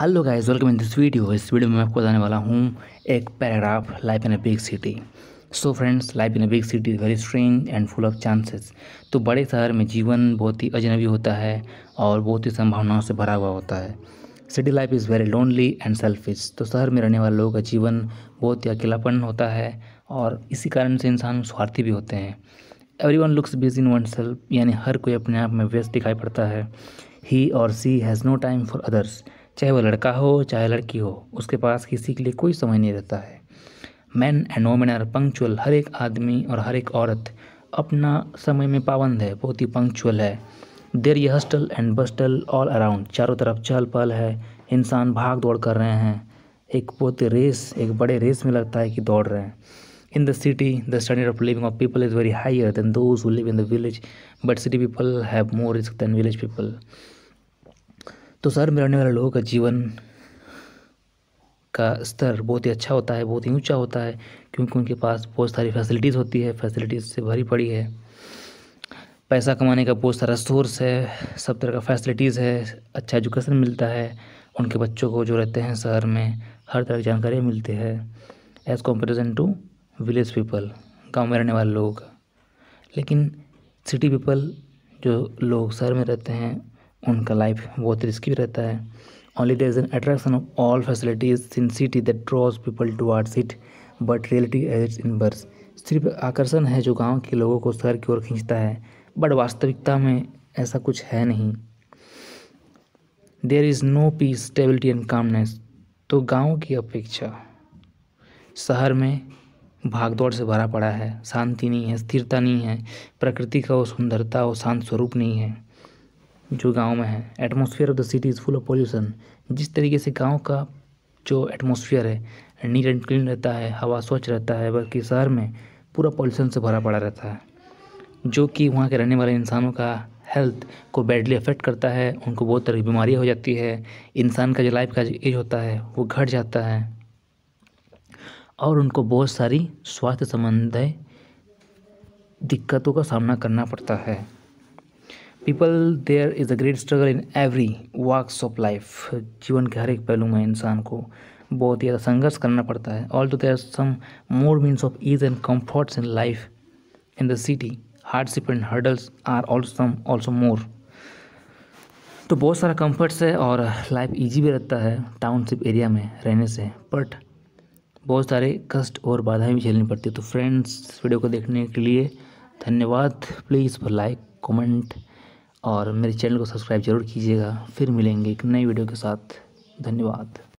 hello guys welcome in this video इस वीडियो में मैं आपको बताने वाला हूँ एक paragraph life in a big city so friends life in a big city is very strange and full of chances तो बड़े शहर में जीवन बहुत ही अजनबी होता है और बहुत ही संभावनाओं से भरा हुआ होता है city life is very lonely and selfish तो शहर में रहने वाले लोगों का जीवन बहुत ही अकेलापन होता है और इसी कारण से इंसान स्वार्थी भी होते हैं एवरी वन लुक्स बिज इन वन सेल्फ यानी हर कोई अपने आप में व्यस्त दिखाई पड़ता है ही और she has no time for others चाहे वह लड़का हो चाहे लड़की हो उसके पास किसी के लिए कोई समय नहीं रहता है man and women are punctual हर एक आदमी और हर एक औरत अपना समय में पाबंद है बहुत ही पंक्चुअल है देर ये hustle and bustle all around चारों तरफ चहल पहल है इंसान भाग दौड़ कर रहे हैं एक बहुत रेस एक बड़े रेस में लगता है कि दौड़ रहे हैं in the city the standard of living of people is very higher than those who live in the village, but city people have more risk than village तो शहर में रहने वाले लोगों का जीवन का स्तर बहुत ही अच्छा होता है बहुत ही ऊंचा होता है क्योंकि उनके पास बहुत सारी फैसिलिटीज़ होती है फैसिलिटीज़ से भरी पड़ी है पैसा कमाने का बहुत सारा सोर्स है सब तरह का फैसिलिटीज़ है अच्छा एजुकेशन मिलता है उनके बच्चों को जो रहते हैं शहर में हर तरह की जानकारी मिलती है as comparison to village people गांव में रहने वाले लोग लेकिन सिटी पीपल जो लोग शहर में रहते हैं उनका लाइफ बहुत रिस्की रहता है only there is an attraction of all facilities in city that draws people to towards it but reality as it's in bars सिर्फ आकर्षण है जो गांव के लोगों को शहर की ओर खींचता है बट वास्तविकता में ऐसा कुछ है नहीं there is no peace stability and calmness तो गाँव की अपेक्षा शहर में भागदौड़ से भरा पड़ा है शांति नहीं है स्थिरता नहीं है प्रकृति का वो सुंदरता और शांत स्वरूप नहीं है जो गांव में है atmosphere of the city is full of pollution जिस तरीके से गांव का जो एटमोसफियर है नीट एंड क्लीन रहता है हवा स्वच्छ रहता है बल्कि शहर में पूरा पॉल्यूशन से भरा पड़ा रहता है जो कि वहाँ के रहने वाले इंसानों का हेल्थ को बैडली अफेक्ट करता है उनको बहुत तरह की बीमारियाँ हो जाती है इंसान का जो लाइफ का एज होता है वो घट जाता है और उनको बहुत सारी स्वास्थ्य संबंधी दिक्कतों का सामना करना पड़ता है people there is a great struggle in every works of life जीवन के हर एक पहलू में इंसान को बहुत ही ज़्यादा संघर्ष करना पड़ता है all to there some more means of ease and comforts in life in the city hardship and hurdles are also also more तो बहुत सारा कम्फर्ट्स है और लाइफ ईजी भी रहता है टाउनशिप एरिया में रहने से बट बहुत सारे कष्ट और बाधाएं भी झेलनी पड़ती है तो फ्रेंड्स वीडियो को देखने के लिए धन्यवाद प्लीज़ फॉर लाइक कमेंट और मेरे चैनल को सब्सक्राइब जरूर कीजिएगा फिर मिलेंगे एक नई वीडियो के साथ धन्यवाद